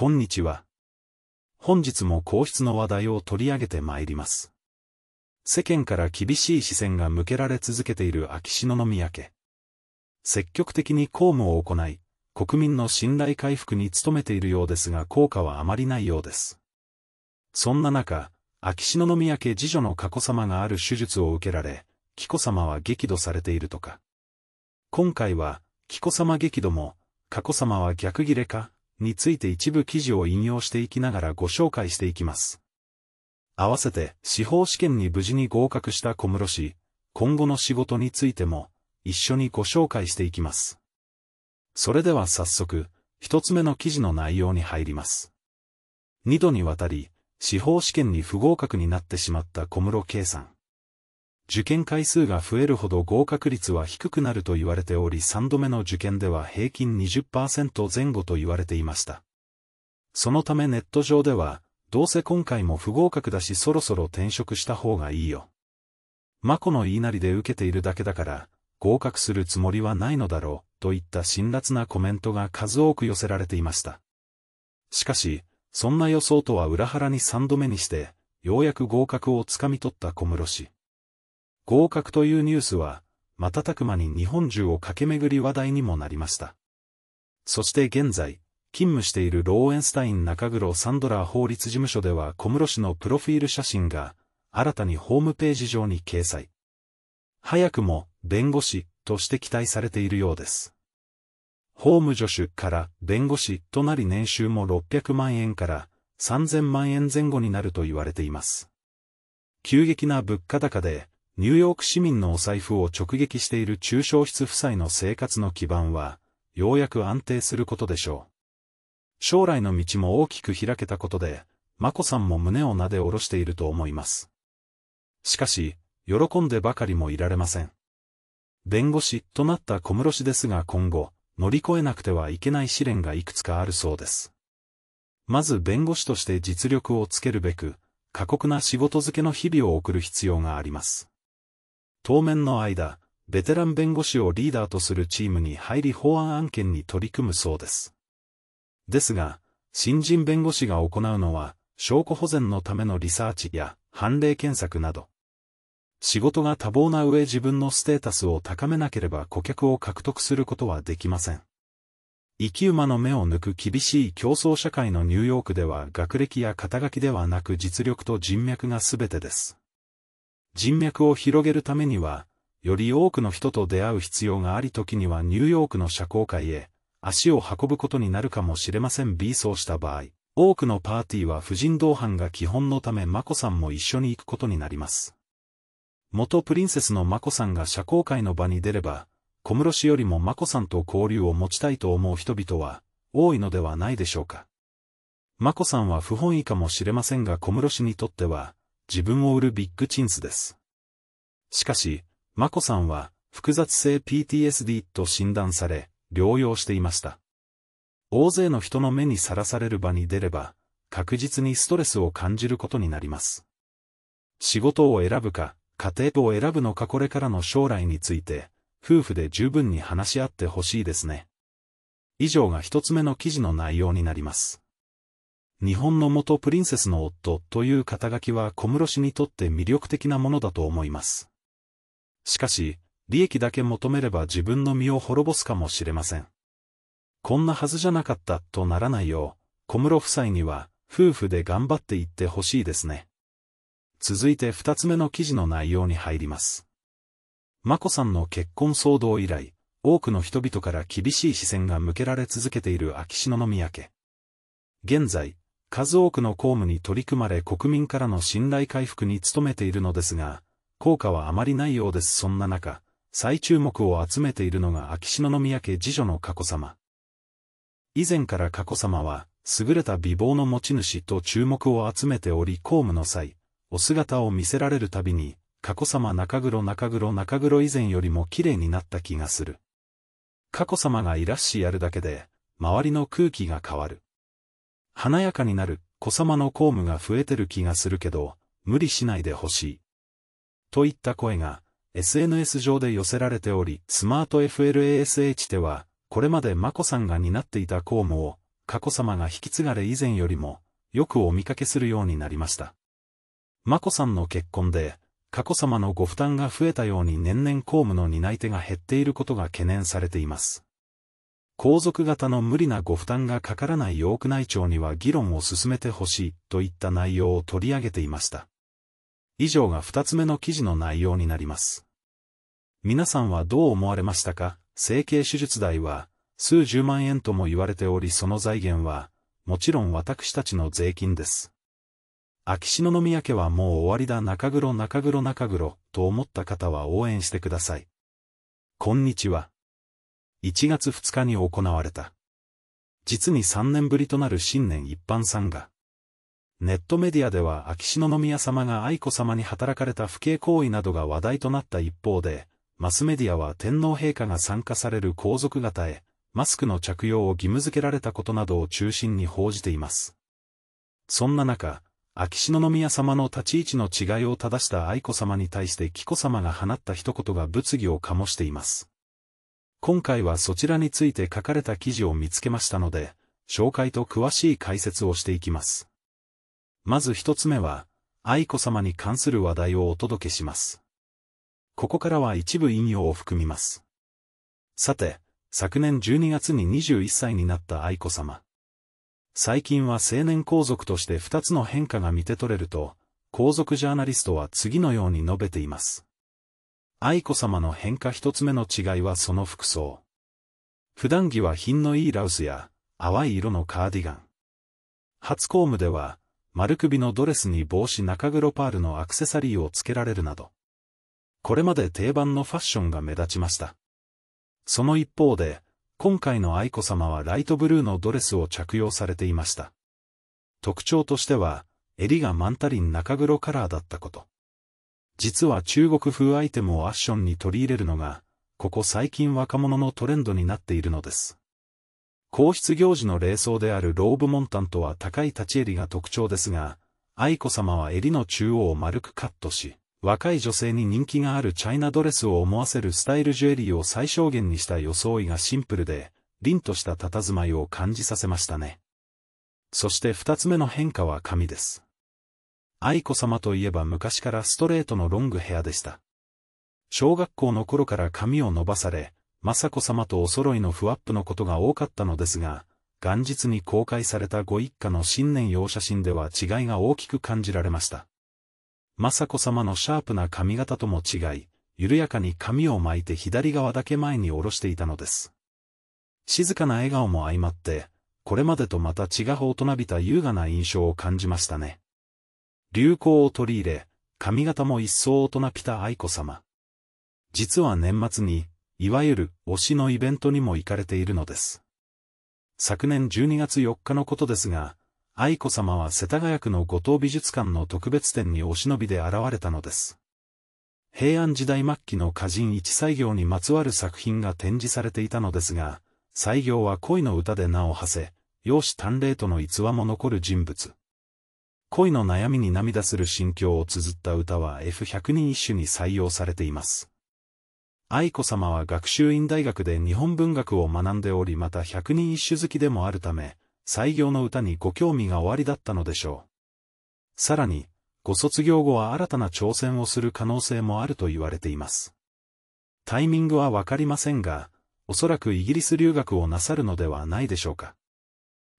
こんにちは。本日も皇室の話題を取り上げてまいります。世間から厳しい視線が向けられ続けている秋篠宮家。積極的に公務を行い、国民の信頼回復に努めているようですが効果はあまりないようです。そんな中、秋篠宮家次女の佳子さまがある手術を受けられ、紀子さまは激怒されているとか。今回は、紀子さま激怒も、佳子さまは逆ギレか、について一部記事を引用していきながらご紹介していきます。合わせて、司法試験に無事に合格した小室氏、今後の仕事についても、一緒にご紹介していきます。それでは早速、一つ目の記事の内容に入ります。二度にわたり、司法試験に不合格になってしまった小室圭さん。受験回数が増えるほど合格率は低くなると言われており3度目の受験では平均20%前後と言われていました。そのためネット上では、どうせ今回も不合格だしそろそろ転職した方がいいよ。マコの言いなりで受けているだけだから、合格するつもりはないのだろう、といった辛辣なコメントが数多く寄せられていました。しかし、そんな予想とは裏腹に3度目にして、ようやく合格をつかみ取った小室氏。合格というニュースは、瞬く間に日本中を駆け巡り話題にもなりました。そして現在、勤務しているローエンスタイン中黒サンドラー法律事務所では小室氏のプロフィール写真が、新たにホームページ上に掲載。早くも、弁護士、として期待されているようです。法務助手から弁護士となり年収も600万円から3000万円前後になると言われています。急激な物価高でニューヨーク市民のお財布を直撃している中小室夫妻の生活の基盤は、ようやく安定することでしょう。将来の道も大きく開けたことで、眞子さんも胸をなで下ろしていると思います。しかし、喜んでばかりもいられません。弁護士となった小室氏ですが今後、乗り越えなくてはいけない試練がいくつかあるそうです。まず弁護士として実力をつけるべく、過酷な仕事づけの日々を送る必要があります。当面の間、ベテラン弁護士をリーダーとするチームに入り法案案件に取り組むそうです。ですが、新人弁護士が行うのは、証拠保全のためのリサーチや判例検索など、仕事が多忙な上自分のステータスを高めなければ顧客を獲得することはできません。生き馬の目を抜く厳しい競争社会のニューヨークでは学歴や肩書きではなく実力と人脈が全てです。人脈を広げるためには、より多くの人と出会う必要があり時にはニューヨークの社交界へ、足を運ぶことになるかもしれません B そうした場合、多くのパーティーは婦人同伴が基本のため眞子さんも一緒に行くことになります。元プリンセスの眞子さんが社交界の場に出れば、小室氏よりも眞子さんと交流を持ちたいと思う人々は、多いのではないでしょうか。眞子さんは不本意かもしれませんが小室氏にとっては、自分を売るビッグチンスです。しかし、マコさんは、複雑性 PTSD と診断され、療養していました。大勢の人の目にさらされる場に出れば、確実にストレスを感じることになります。仕事を選ぶか、家庭を選ぶのかこれからの将来について、夫婦で十分に話し合ってほしいですね。以上が一つ目の記事の内容になります。日本の元プリンセスの夫という肩書きは小室氏にとって魅力的なものだと思います。しかし、利益だけ求めれば自分の身を滅ぼすかもしれません。こんなはずじゃなかったとならないよう、小室夫妻には夫婦で頑張っていってほしいですね。続いて二つ目の記事の内容に入ります。眞子さんの結婚騒動以来、多くの人々から厳しい視線が向けられ続けている秋篠宮家。現在、数多くの公務に取り組まれ国民からの信頼回復に努めているのですが、効果はあまりないようですそんな中、再注目を集めているのが秋篠宮家次女の佳子さま。以前から佳子さまは、優れた美貌の持ち主と注目を集めており公務の際、お姿を見せられるたびに、佳子さま中黒中黒中黒以前よりも綺麗になった気がする。佳子さまがいらっしゃるだけで、周りの空気が変わる。華やかになる、子様の公務が増えてる気がするけど、無理しないでほしい。といった声が、SNS 上で寄せられており、スマート FLASH では、これまで眞子さんが担っていた公務を、佳子様が引き継がれ以前よりも、よくお見かけするようになりました。眞子さんの結婚で、佳子様のご負担が増えたように年々公務の担い手が減っていることが懸念されています。皇族型の無理なご負担がかからない大う宮内庁には議論を進めてほしいといった内容を取り上げていました。以上が二つ目の記事の内容になります。皆さんはどう思われましたか整形手術代は数十万円とも言われておりその財源はもちろん私たちの税金です。秋篠宮家はもう終わりだ中黒中黒中黒と思った方は応援してください。こんにちは。1月2日に行われた。実に3年ぶりとなる新年一般参賀。ネットメディアでは秋篠宮様が愛子様に働かれた不敬行為などが話題となった一方で、マスメディアは天皇陛下が参加される皇族方へ、マスクの着用を義務付けられたことなどを中心に報じています。そんな中、秋篠宮様の立ち位置の違いを正した愛子様に対して紀子様が放った一言が物議を醸しています。今回はそちらについて書かれた記事を見つけましたので、紹介と詳しい解説をしていきます。まず一つ目は、愛子様に関する話題をお届けします。ここからは一部引用を含みます。さて、昨年12月に21歳になった愛子様。最近は青年皇族として二つの変化が見て取れると、皇族ジャーナリストは次のように述べています。愛子さまの変化一つ目の違いはその服装。普段着は品のいいラウスや、淡い色のカーディガン。初公務では、丸首のドレスに帽子中黒パールのアクセサリーをつけられるなど、これまで定番のファッションが目立ちました。その一方で、今回の愛子さまはライトブルーのドレスを着用されていました。特徴としては、襟がマンタリン中黒カラーだったこと。実は中国風アイテムをアッションに取り入れるのが、ここ最近若者のトレンドになっているのです。皇室行事の礼装であるローブモンタンとは高い立ち襟が特徴ですが、愛子さまは襟の中央を丸くカットし、若い女性に人気があるチャイナドレスを思わせるスタイルジュエリーを最小限にした装いがシンプルで、凛とした佇まいを感じさせましたね。そして二つ目の変化は髪です。愛子様といえば昔からストレートのロングヘアでした。小学校の頃から髪を伸ばされ、雅子様とお揃いのフワップのことが多かったのですが、元日に公開されたご一家の新年用写真では違いが大きく感じられました。雅子様のシャープな髪型とも違い、緩やかに髪を巻いて左側だけ前に下ろしていたのです。静かな笑顔も相まって、これまでとまた違う大人びた優雅な印象を感じましたね。流行を取り入れ、髪型も一層大人びた愛子さま。実は年末に、いわゆる推しのイベントにも行かれているのです。昨年12月4日のことですが、愛子さまは世田谷区の五島美術館の特別展にお忍びで現れたのです。平安時代末期の歌人一西行にまつわる作品が展示されていたのですが、西行は恋の歌で名を馳せ、容姿端麗との逸話も残る人物。恋の悩みに涙する心境を綴った歌は F100 人一首に採用されています。愛子様は学習院大学で日本文学を学んでおりまた百人一首好きでもあるため、採用の歌にご興味がおありだったのでしょう。さらに、ご卒業後は新たな挑戦をする可能性もあると言われています。タイミングはわかりませんが、おそらくイギリス留学をなさるのではないでしょうか。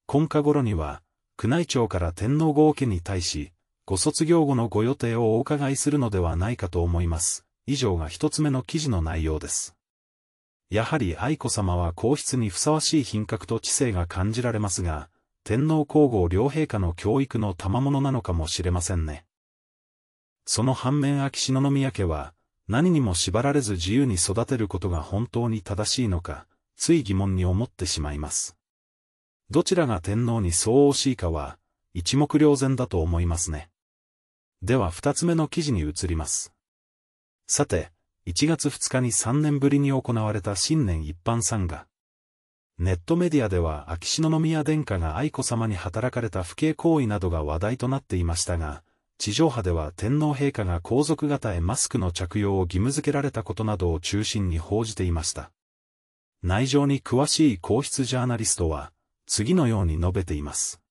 今夏頃には、宮内庁から天皇ご家に対し、ご卒業後のご予定をお伺いするのではないかと思います。以上が一つ目の記事の内容です。やはり愛子さまは皇室にふさわしい品格と知性が感じられますが、天皇皇后両陛下の教育の賜物なのかもしれませんね。その反面秋篠宮家は、何にも縛られず自由に育てることが本当に正しいのか、つい疑問に思ってしまいます。どちらが天皇に相応しいかは、一目瞭然だと思いますね。では二つ目の記事に移ります。さて、1月2日に3年ぶりに行われた新年一般参賀。ネットメディアでは秋篠宮殿下が愛子様に働かれた不敬行為などが話題となっていましたが、地上波では天皇陛下が皇族方へマスクの着用を義務付けられたことなどを中心に報じていました。内情に詳しい皇室ジャーナリストは、次のように述べています。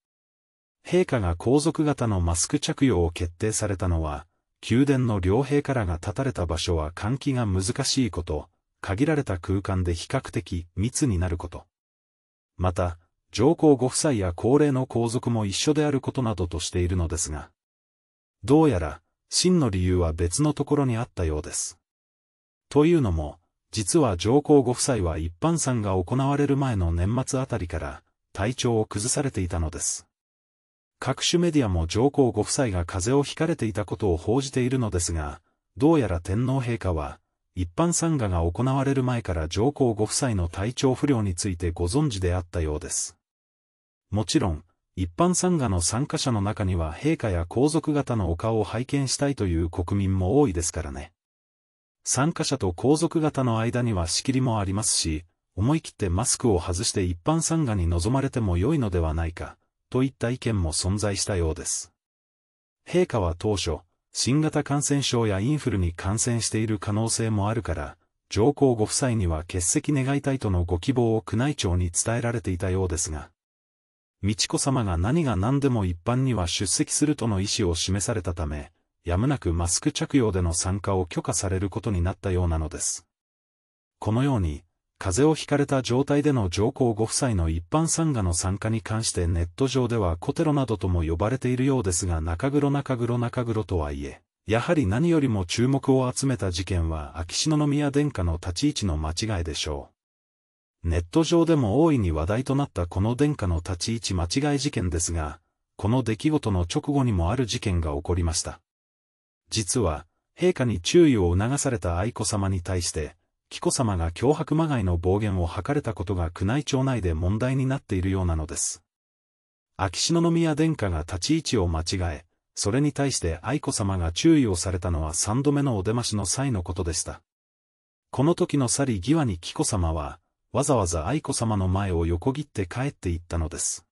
陛下が皇族方のマスク着用を決定されたのは、宮殿の両陛下らが立たれた場所は換気が難しいこと、限られた空間で比較的密になること。また、上皇ご夫妻や高齢の皇族も一緒であることなどとしているのですが、どうやら、真の理由は別のところにあったようです。というのも、実は上皇ご夫妻は一般参が行われる前の年末あたりから、体調を崩されていたのです。各種メディアも上皇ご夫妻が風邪をひかれていたことを報じているのですが、どうやら天皇陛下は、一般参賀が行われる前から上皇ご夫妻の体調不良についてご存知であったようです。もちろん、一般参賀の参加者の中には陛下や皇族方のお顔を拝見したいという国民も多いですからね。参加者と皇族方の間には仕切りもありますし、思い切ってマスクを外して一般参賀に臨まれても良いのではないか、といった意見も存在したようです。陛下は当初、新型感染症やインフルに感染している可能性もあるから、上皇ご夫妻には欠席願いたいとのご希望を宮内庁に伝えられていたようですが、美智子さまが何が何でも一般には出席するとの意思を示されたため、やむなくマスク着用での参加を許可されることになったようなのです。このように、風邪をひかれた状態での上皇ご夫妻の一般参賀の参加に関してネット上ではコテロなどとも呼ばれているようですが中黒中黒中黒とはいえ、やはり何よりも注目を集めた事件は秋篠宮殿下の立ち位置の間違いでしょう。ネット上でも大いに話題となったこの殿下の立ち位置間違い事件ですが、この出来事の直後にもある事件が起こりました。実は、陛下に注意を促された愛子さまに対して、紀子さまが脅迫まがいの暴言を吐かれたことが宮内庁内で問題になっているようなのです。秋篠宮殿下が立ち位置を間違え、それに対して愛子さまが注意をされたのは三度目のお出ましの際のことでした。この時の去り際に紀子さまは、わざわざ愛子さまの前を横切って帰っていったのです。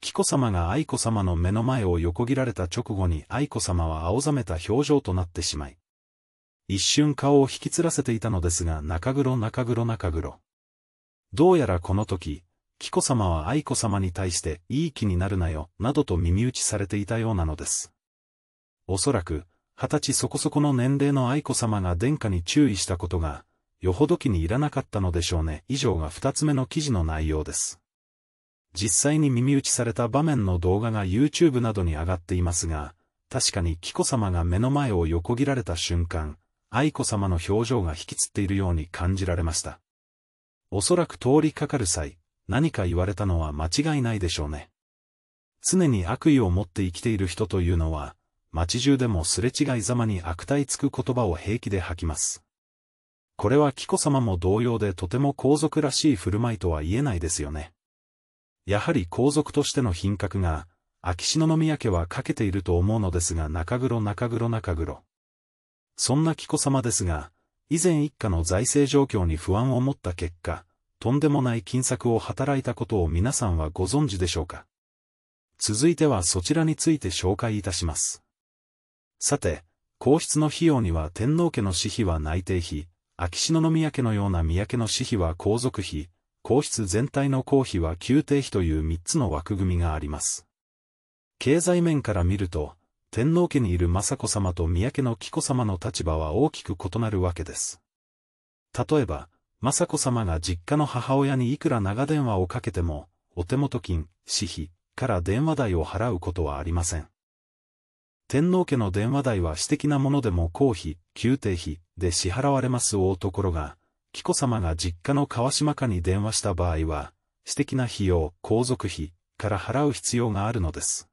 紀子さまが愛子さまの目の前を横切られた直後に愛子さまは青ざめた表情となってしまい、一瞬顔を引きつらせていたのですが中黒中黒中黒。どうやらこの時、紀子様は愛子様に対していい気になるなよ、などと耳打ちされていたようなのです。おそらく、二十歳そこそこの年齢の愛子様が殿下に注意したことが、よほど気に入らなかったのでしょうね。以上が二つ目の記事の内容です。実際に耳打ちされた場面の動画が YouTube などに上がっていますが、確かに紀子様が目の前を横切られた瞬間、愛子さまの表情が引きつっているように感じられました。おそらく通りかかる際、何か言われたのは間違いないでしょうね。常に悪意を持って生きている人というのは、街中でもすれ違いざまに悪態つく言葉を平気で吐きます。これは紀子様も同様でとても皇族らしい振る舞いとは言えないですよね。やはり皇族としての品格が、秋篠宮家は欠けていると思うのですが中黒中黒中黒。そんな紀子さまですが、以前一家の財政状況に不安を持った結果、とんでもない金策を働いたことを皆さんはご存知でしょうか続いてはそちらについて紹介いたします。さて、皇室の費用には天皇家の私費は内定費、秋篠宮家のような宮家の私費は皇族費、皇室全体の公費は宮廷費という3つの枠組みがあります。経済面から見ると、天皇家にいる雅子さまと宮家の紀子さまの立場は大きく異なるわけです。例えば、雅子さまが実家の母親にいくら長電話をかけても、お手元金、私費から電話代を払うことはありません。天皇家の電話代は私的なものでも公費、宮廷費で支払われますおところが、紀子さまが実家の川島家に電話した場合は、私的な費用、皇族費から払う必要があるのです。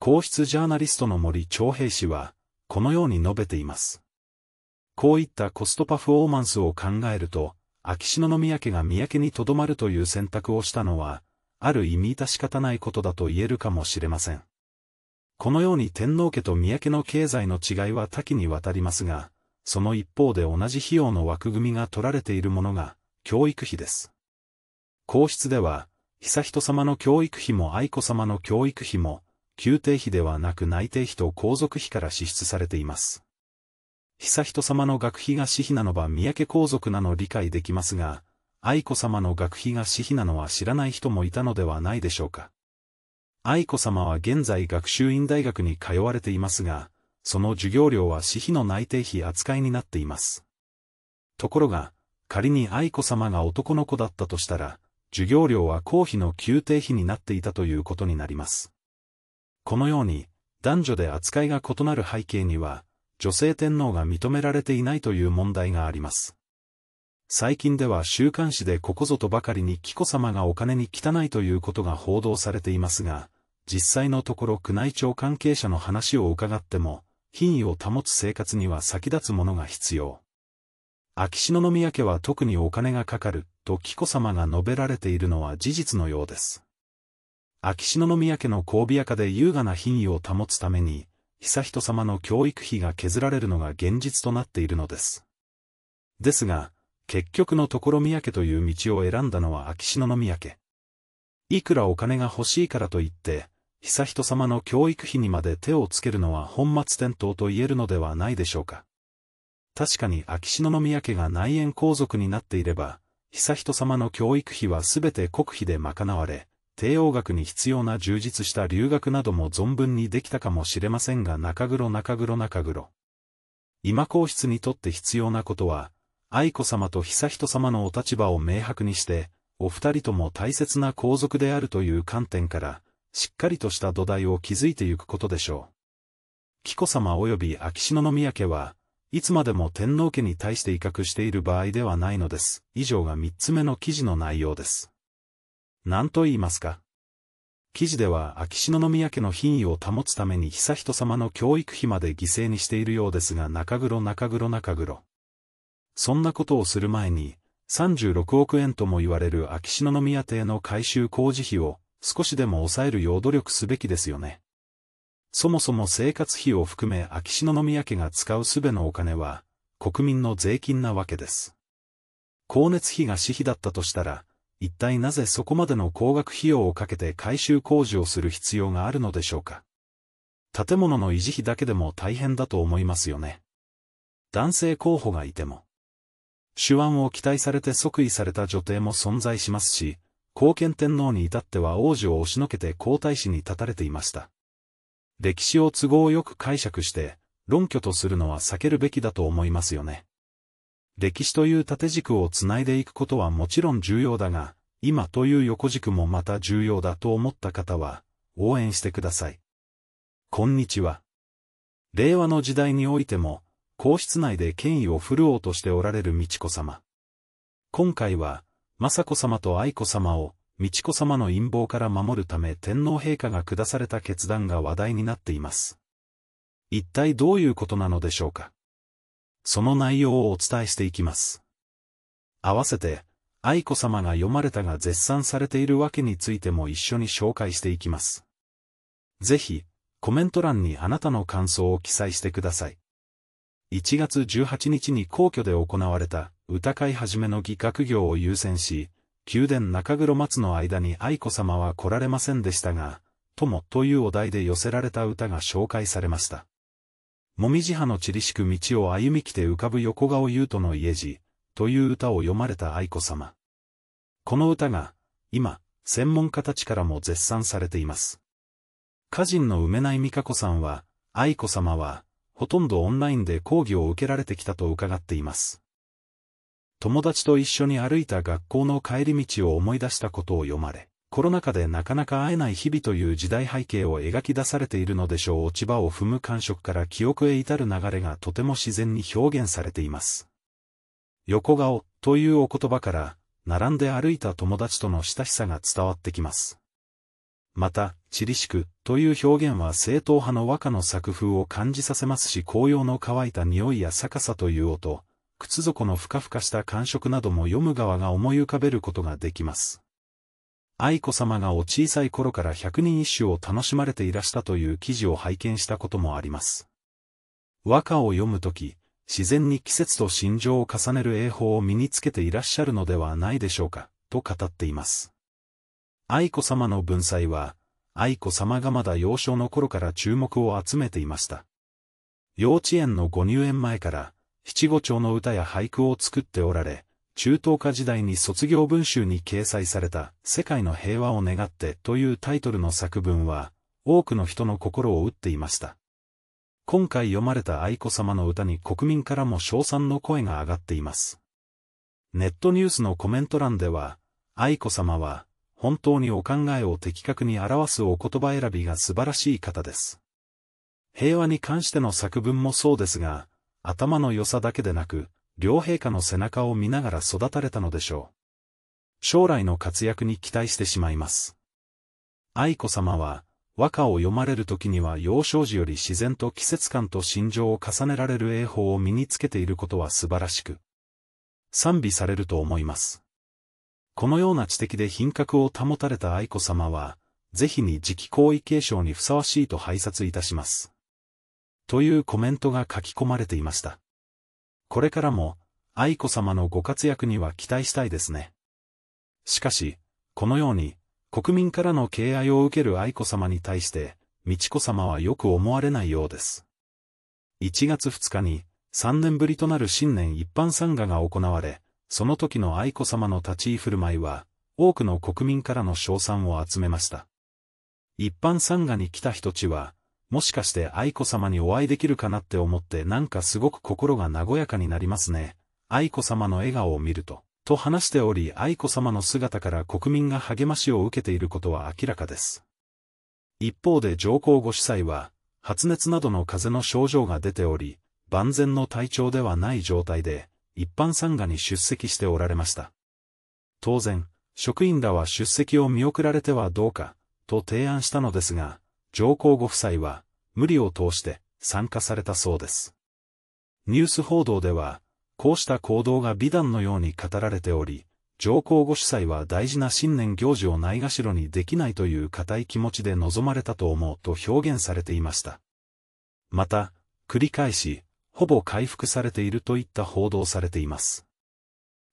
皇室ジャーナリストの森長平氏は、このように述べています。こういったコストパフォーマンスを考えると、秋篠宮家が宮家に留まるという選択をしたのは、ある意味致し方ないことだと言えるかもしれません。このように天皇家と宮家の経済の違いは多岐にわたりますが、その一方で同じ費用の枠組みが取られているものが、教育費です。皇室では、悠仁さまの教育費も愛子さまの教育費も、宮廷費ではなく内廷費と皇族費から支出されています。悠仁さまの学費が私費なのは三宅皇族なの理解できますが、愛子さまの学費が私費なのは知らない人もいたのではないでしょうか。愛子さまは現在学習院大学に通われていますが、その授業料は私費の内定費扱いになっています。ところが、仮に愛子さまが男の子だったとしたら、授業料は公費の宮廷費になっていたということになります。このように、男女で扱いが異なる背景には、女性天皇が認められていないという問題があります。最近では週刊誌でここぞとばかりに紀子さまがお金に汚いということが報道されていますが、実際のところ宮内庁関係者の話を伺っても、品位を保つ生活には先立つものが必要。秋篠宮家は特にお金がかかる、と紀子さまが述べられているのは事実のようです。秋篠宮家の交尾やかで優雅な品位を保つために、悠仁さまの教育費が削られるのが現実となっているのです。ですが、結局のところ宮家という道を選んだのは秋篠宮家。いくらお金が欲しいからといって、悠仁さまの教育費にまで手をつけるのは本末転倒と言えるのではないでしょうか。確かに秋篠宮家が内縁皇族になっていれば、悠仁さまの教育費はすべて国費で賄われ、帝王学に必要な充実した留学なども存分にできたかもしれませんが中黒中黒中黒。今皇室にとって必要なことは、愛子様と悠仁様のお立場を明白にして、お二人とも大切な皇族であるという観点から、しっかりとした土台を築いてゆくことでしょう。紀子様及び秋篠宮家は、いつまでも天皇家に対して威嚇している場合ではないのです。以上が三つ目の記事の内容です。何と言いますか。記事では秋篠宮家の品位を保つために悠仁さまの教育費まで犠牲にしているようですが中黒中黒中黒。そんなことをする前に、36億円とも言われる秋篠宮邸の改修工事費を少しでも抑えるよう努力すべきですよね。そもそも生活費を含め秋篠宮家が使うすべのお金は、国民の税金なわけです。光熱費が私費だったとしたら、一体なぜそこまでの高額費用をかけて改修工事をする必要があるのでしょうか。建物の維持費だけでも大変だと思いますよね。男性候補がいても。手腕を期待されて即位された女帝も存在しますし、後見天皇に至っては王女を押しのけて皇太子に立たれていました。歴史を都合よく解釈して、論拠とするのは避けるべきだと思いますよね。歴史という縦軸をつないでいくことはもちろん重要だが、今という横軸もまた重要だと思った方は、応援してください。こんにちは。令和の時代においても、皇室内で権威を振るおうとしておられる美智子様。今回は、雅子様と愛子様を、美智子様の陰謀から守るため天皇陛下が下された決断が話題になっています。一体どういうことなのでしょうかその内容をお伝えしていきます。合わせて、愛子さまが読まれたが絶賛されているわけについても一緒に紹介していきます。ぜひ、コメント欄にあなたの感想を記載してください。1月18日に皇居で行われた歌会始めの儀学業を優先し、宮殿中黒松の間に愛子さまは来られませんでしたが、友というお題で寄せられた歌が紹介されました。もみじ葉の散りしく道を歩みきて浮かぶ横顔優斗の家路、という歌を読まれた愛子さま。この歌が、今、専門家たちからも絶賛されています。歌人の梅内美香子さんは、愛子さまは、ほとんどオンラインで講義を受けられてきたと伺っています。友達と一緒に歩いた学校の帰り道を思い出したことを読まれ、コロナ禍でなかなか会えない日々という時代背景を描き出されているのでしょう落ち葉を踏む感触から記憶へ至る流れがとても自然に表現されています。横顔というお言葉から、並んで歩いた友達との親しさが伝わってきます。また、チリシクという表現は正統派の和歌の作風を感じさせますし紅葉の乾いた匂いや逆さという音、靴底のふかふかした感触なども読む側が思い浮かべることができます。愛子さまがお小さい頃から百人一首を楽しまれていらしたという記事を拝見したこともあります。和歌を読むとき、自然に季節と心情を重ねる英法を身につけていらっしゃるのではないでしょうか、と語っています。愛子さまの文才は、愛子さまがまだ幼少の頃から注目を集めていました。幼稚園のご入園前から、七五調の歌や俳句を作っておられ、中東化時代に卒業文集に掲載された世界の平和を願ってというタイトルの作文は、多くの人の心を打っていました。今回読まれた愛子様の歌に国民からも称賛の声が上がっています。ネットニュースのコメント欄では、愛子様は、本当にお考えを的確に表すお言葉選びが素晴らしい方です。平和に関しての作文もそうですが、頭の良さだけでなく、両陛下の背中を見ながら育たれたのでしょう。将来の活躍に期待してしまいます。愛子さまは、和歌を読まれる時には幼少時より自然と季節感と心情を重ねられる英法を身につけていることは素晴らしく、賛美されると思います。このような知的で品格を保たれた愛子さまは、ぜひに次期皇位継承にふさわしいと拝察いたします。というコメントが書き込まれていました。これからも、愛子さまのご活躍には期待したいですね。しかし、このように、国民からの敬愛を受ける愛子さまに対して、美智子さまはよく思われないようです。1月2日に、3年ぶりとなる新年一般参賀が行われ、その時の愛子さまの立ち居振る舞いは、多くの国民からの賞賛を集めました。一般参賀に来た人たちは、もしかして愛子様にお会いできるかなって思ってなんかすごく心が和やかになりますね。愛子様の笑顔を見ると、と話しており愛子様の姿から国民が励ましを受けていることは明らかです。一方で上皇ご主催は、発熱などの風邪の症状が出ており、万全の体調ではない状態で、一般参賀に出席しておられました。当然、職員らは出席を見送られてはどうか、と提案したのですが、上皇ご夫妻は、無理を通して参加されたそうです。ニュース報道では、こうした行動が美談のように語られており、上皇ご主妻は大事な新年行事をないがしろにできないという固い気持ちで臨まれたと思うと表現されていました。また、繰り返し、ほぼ回復されているといった報道されています。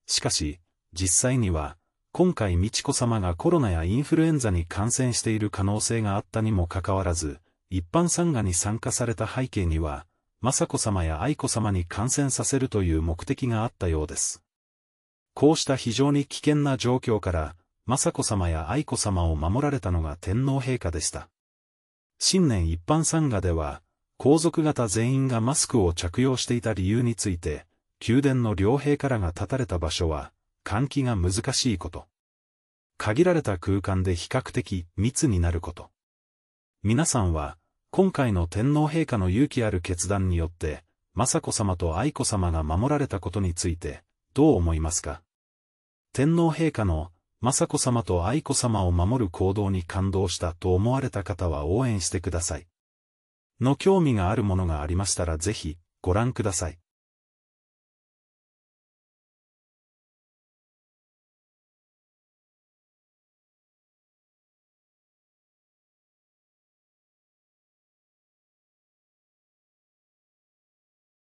しかし、実際には、今回美智子さまがコロナやインフルエンザに感染している可能性があったにもかかわらず、一般参賀に参加された背景には、雅子さまや愛子さまに感染させるという目的があったようです。こうした非常に危険な状況から、雅子さまや愛子さまを守られたのが天皇陛下でした。新年一般参賀では、皇族方全員がマスクを着用していた理由について、宮殿の両陛下らが立たれた場所は、換気が難しいこと。限られた空間で比較的密になること。皆さんは、今回の天皇陛下の勇気ある決断によって、雅子様と愛子様が守られたことについて、どう思いますか天皇陛下の、雅子様と愛子様を守る行動に感動したと思われた方は応援してください。の興味があるものがありましたらぜひ、ご覧ください。